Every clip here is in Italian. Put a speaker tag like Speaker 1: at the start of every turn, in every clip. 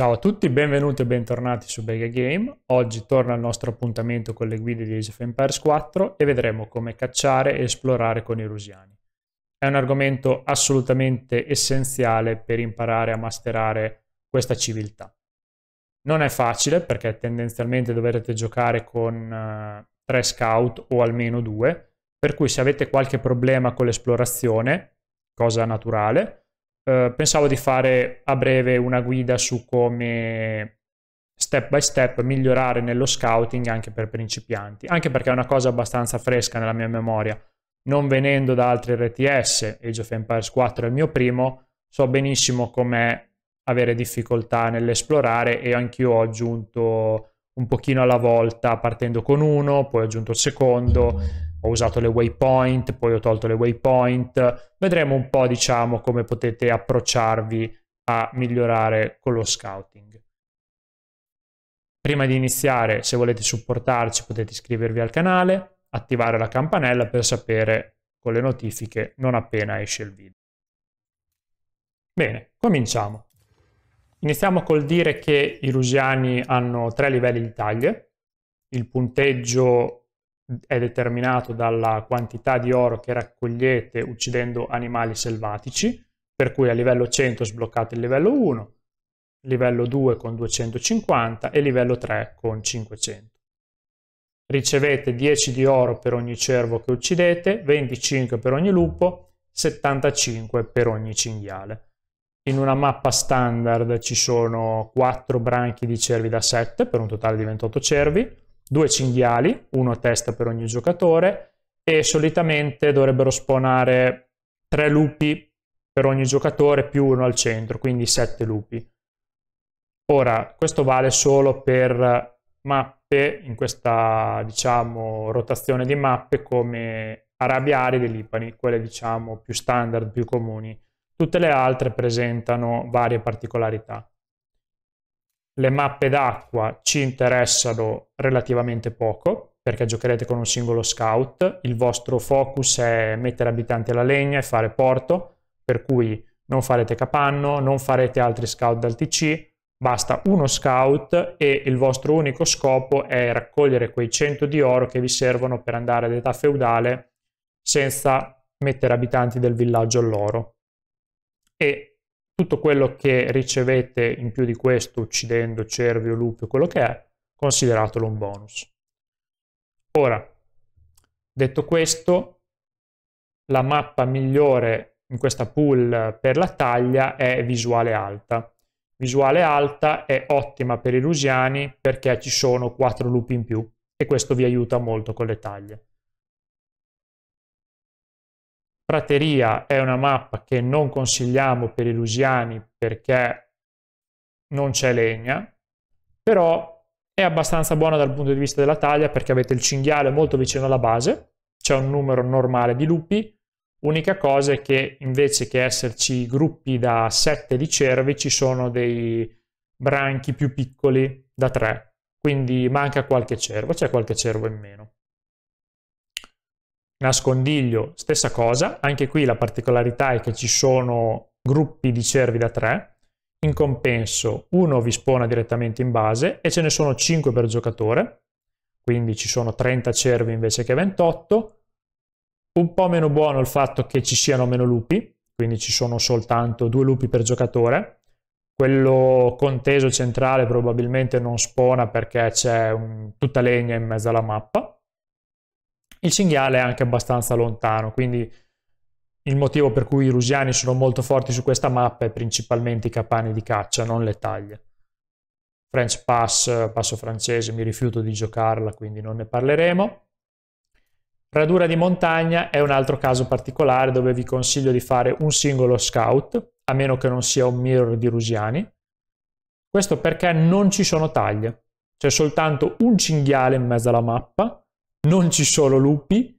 Speaker 1: Ciao a tutti, benvenuti e bentornati su Bega Game. Oggi torna il nostro appuntamento con le guide di Age of Empires 4 e vedremo come cacciare e esplorare con i rusiani. È un argomento assolutamente essenziale per imparare a masterare questa civiltà. Non è facile perché tendenzialmente dovrete giocare con uh, tre scout o almeno due, per cui se avete qualche problema con l'esplorazione, cosa naturale, eh, pensavo di fare a breve una guida su come step by step migliorare nello scouting anche per principianti, anche perché è una cosa abbastanza fresca nella mia memoria. Non venendo da altri RTS, Age of Empires 4 è il mio primo, so benissimo com'è avere difficoltà nell'esplorare e anch'io ho aggiunto un pochino alla volta partendo con uno, poi ho aggiunto il secondo ho usato le waypoint, poi ho tolto le waypoint, vedremo un po' diciamo come potete approcciarvi a migliorare con lo scouting. Prima di iniziare, se volete supportarci, potete iscrivervi al canale, attivare la campanella per sapere con le notifiche non appena esce il video. Bene, cominciamo. Iniziamo col dire che i rusiani hanno tre livelli di taglie, il punteggio è determinato dalla quantità di oro che raccogliete uccidendo animali selvatici, per cui a livello 100 sbloccate il livello 1, livello 2 con 250 e livello 3 con 500. Ricevete 10 di oro per ogni cervo che uccidete, 25 per ogni lupo, 75 per ogni cinghiale. In una mappa standard ci sono 4 branchi di cervi da 7 per un totale di 28 cervi, due cinghiali, uno a testa per ogni giocatore, e solitamente dovrebbero spawnare tre lupi per ogni giocatore più uno al centro, quindi sette lupi. Ora, questo vale solo per mappe, in questa diciamo rotazione di mappe come Arabia Aride e Lipani, quelle diciamo più standard, più comuni. Tutte le altre presentano varie particolarità. Le mappe d'acqua ci interessano relativamente poco perché giocherete con un singolo scout, il vostro focus è mettere abitanti alla legna e fare porto, per cui non farete capanno, non farete altri scout dal TC, basta uno scout e il vostro unico scopo è raccogliere quei 100 di oro che vi servono per andare ad età feudale senza mettere abitanti del villaggio all'oro. E tutto quello che ricevete in più di questo, uccidendo cervi o lupi o quello che è, consideratelo un bonus. Ora, detto questo, la mappa migliore in questa pool per la taglia è visuale alta. Visuale alta è ottima per i lusiani perché ci sono quattro lupi in più e questo vi aiuta molto con le taglie. Prateria è una mappa che non consigliamo per i lusiani perché non c'è legna, però è abbastanza buona dal punto di vista della taglia perché avete il cinghiale molto vicino alla base, c'è un numero normale di lupi, unica cosa è che invece che esserci gruppi da 7 di cervi ci sono dei branchi più piccoli da 3, quindi manca qualche cervo, c'è qualche cervo in meno. Nascondiglio, stessa cosa, anche qui la particolarità è che ci sono gruppi di cervi da 3, in compenso uno vi spona direttamente in base e ce ne sono 5 per giocatore, quindi ci sono 30 cervi invece che 28. Un po' meno buono il fatto che ci siano meno lupi, quindi ci sono soltanto due lupi per giocatore. Quello conteso centrale probabilmente non spona perché c'è tutta legna in mezzo alla mappa il cinghiale è anche abbastanza lontano, quindi il motivo per cui i rusiani sono molto forti su questa mappa è principalmente i capani di caccia, non le taglie. French Pass, passo francese, mi rifiuto di giocarla, quindi non ne parleremo. Radura di montagna è un altro caso particolare dove vi consiglio di fare un singolo scout, a meno che non sia un mirror di Rusiani. Questo perché non ci sono taglie, c'è soltanto un cinghiale in mezzo alla mappa non ci sono lupi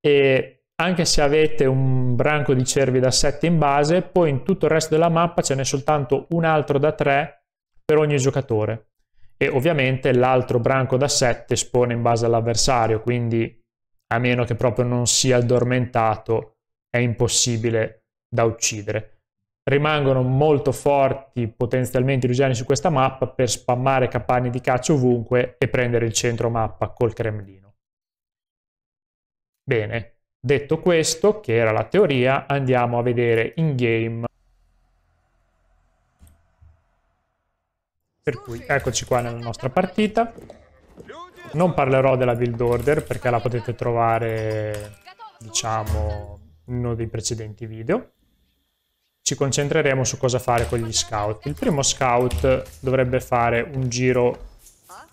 Speaker 1: e anche se avete un branco di cervi da 7 in base, poi in tutto il resto della mappa ce n'è soltanto un altro da 3 per ogni giocatore. E ovviamente l'altro branco da 7 espone in base all'avversario, quindi a meno che proprio non sia addormentato è impossibile da uccidere. Rimangono molto forti potenzialmente i rugiani su questa mappa per spammare capanni di caccia ovunque e prendere il centro mappa col Cremlino. Bene, detto questo, che era la teoria, andiamo a vedere in game. Per cui eccoci qua nella nostra partita. Non parlerò della build order perché la potete trovare, diciamo, in uno dei precedenti video ci concentreremo su cosa fare con gli scout. Il primo scout dovrebbe fare un giro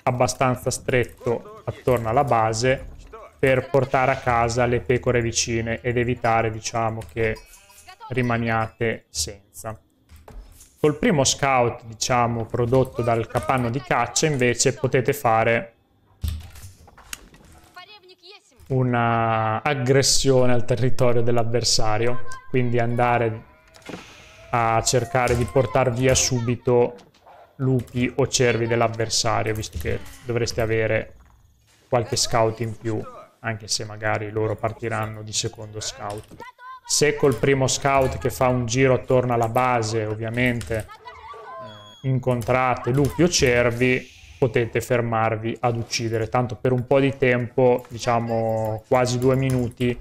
Speaker 1: abbastanza stretto attorno alla base per portare a casa le pecore vicine ed evitare diciamo che rimaniate senza. Col primo scout diciamo prodotto dal capanno di caccia invece potete fare una aggressione al territorio dell'avversario, quindi andare a cercare di portare via subito lupi o cervi dell'avversario, visto che dovreste avere qualche scout in più anche se magari loro partiranno di secondo scout. Se col primo scout che fa un giro attorno alla base, ovviamente, eh, incontrate lupi o cervi, potete fermarvi ad uccidere. Tanto per un po' di tempo, diciamo quasi due minuti,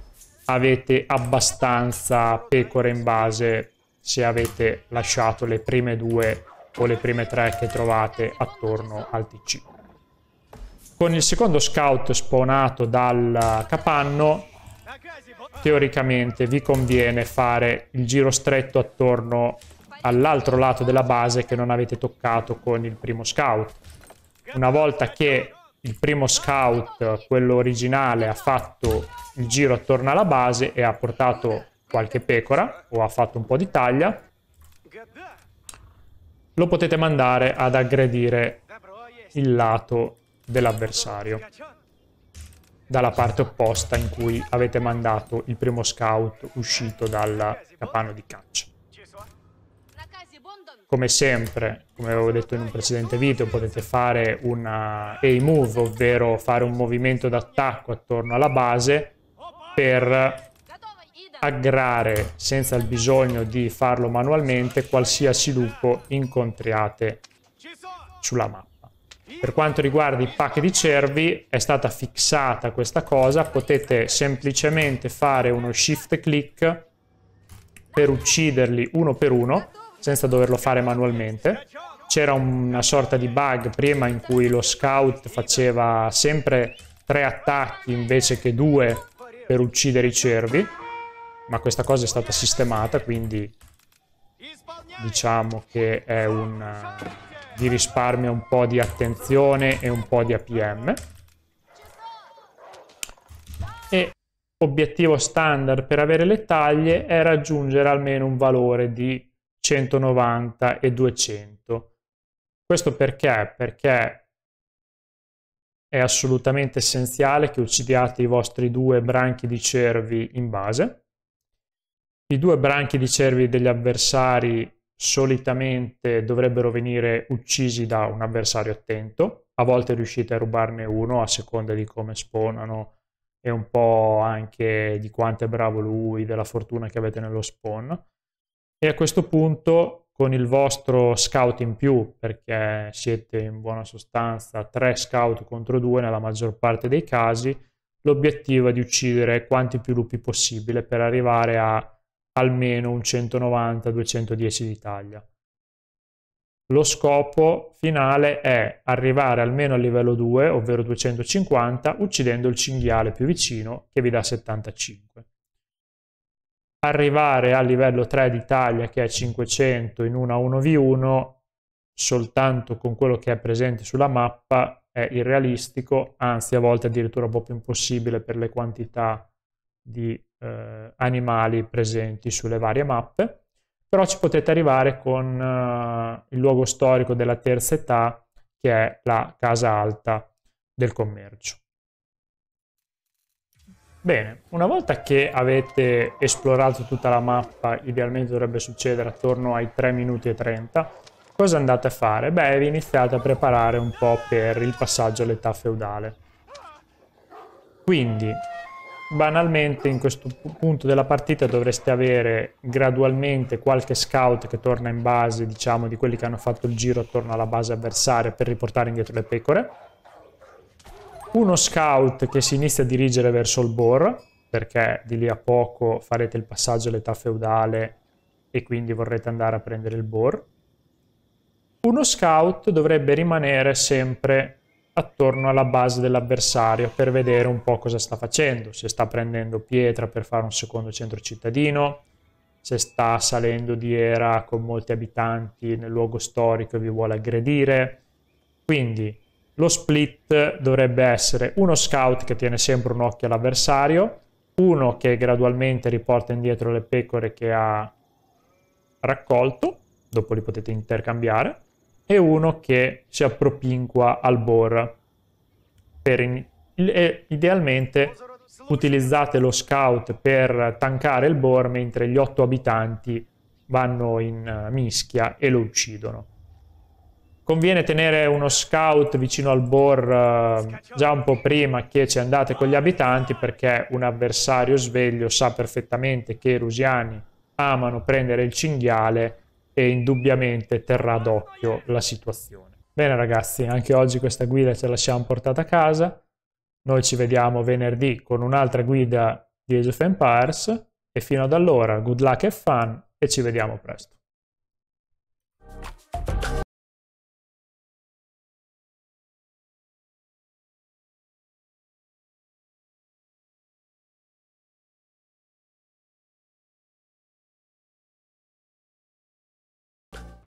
Speaker 1: avete abbastanza pecore in base se avete lasciato le prime due o le prime tre che trovate attorno al TC. Con il secondo scout spawnato dal capanno, teoricamente vi conviene fare il giro stretto attorno all'altro lato della base che non avete toccato con il primo scout. Una volta che il primo scout, quello originale, ha fatto il giro attorno alla base e ha portato qualche pecora o ha fatto un po' di taglia, lo potete mandare ad aggredire il lato dell'avversario dalla parte opposta in cui avete mandato il primo scout uscito dal capanno di caccia. Come sempre, come avevo detto in un precedente video, potete fare una eh, A-move, ovvero fare un movimento d'attacco attorno alla base per aggrare senza il bisogno di farlo manualmente qualsiasi lupo incontriate sulla mappa. Per quanto riguarda i pack di cervi è stata fissata questa cosa, potete semplicemente fare uno shift click per ucciderli uno per uno senza doverlo fare manualmente. C'era una sorta di bug prima in cui lo scout faceva sempre tre attacchi invece che due per uccidere i cervi, ma questa cosa è stata sistemata, quindi diciamo che è un vi risparmia un po' di attenzione e un po' di APM. E obiettivo standard per avere le taglie è raggiungere almeno un valore di 190 e 200. Questo perché? Perché è assolutamente essenziale che uccidiate i vostri due branchi di cervi in base. I due branchi di cervi degli avversari solitamente dovrebbero venire uccisi da un avversario attento, a volte riuscite a rubarne uno a seconda di come spawnano e un po' anche di quanto è bravo lui, della fortuna che avete nello spawn. E a questo punto con il vostro scout in più, perché siete in buona sostanza tre scout contro due nella maggior parte dei casi, l'obiettivo è di uccidere quanti più lupi possibile per arrivare a almeno un 190-210 di taglia. Lo scopo finale è arrivare almeno al livello 2, ovvero 250, uccidendo il cinghiale più vicino che vi dà 75. Arrivare al livello 3 di taglia che è 500 in una 1v1 soltanto con quello che è presente sulla mappa è irrealistico, anzi a volte addirittura un po' più impossibile per le quantità di eh, animali presenti sulle varie mappe, però ci potete arrivare con eh, il luogo storico della terza età, che è la casa alta del commercio. Bene, una volta che avete esplorato tutta la mappa, idealmente dovrebbe succedere attorno ai 3 minuti e 30, cosa andate a fare? Beh, vi iniziate a preparare un po' per il passaggio all'età feudale. Quindi banalmente in questo punto della partita dovreste avere gradualmente qualche scout che torna in base, diciamo, di quelli che hanno fatto il giro attorno alla base avversaria per riportare indietro le pecore. Uno scout che si inizia a dirigere verso il boar perché di lì a poco farete il passaggio all'età feudale e quindi vorrete andare a prendere il boar Uno scout dovrebbe rimanere sempre attorno alla base dell'avversario per vedere un po' cosa sta facendo, se sta prendendo pietra per fare un secondo centro cittadino, se sta salendo di era con molti abitanti nel luogo storico e vi vuole aggredire. Quindi lo split dovrebbe essere uno scout che tiene sempre un occhio all'avversario, uno che gradualmente riporta indietro le pecore che ha raccolto, dopo li potete intercambiare, e uno che si appropinqua al bore. In... idealmente utilizzate lo scout per tankare il bore mentre gli otto abitanti vanno in eh, mischia e lo uccidono. Conviene tenere uno scout vicino al bore eh, già un po' prima che ci andate con gli abitanti perché un avversario sveglio sa perfettamente che i rusiani amano prendere il cinghiale e indubbiamente terrà d'occhio la situazione. Bene ragazzi, anche oggi questa guida ce la siamo portata a casa. Noi ci vediamo venerdì con un'altra guida di Age of Empires e fino ad allora good luck e fun e ci vediamo presto.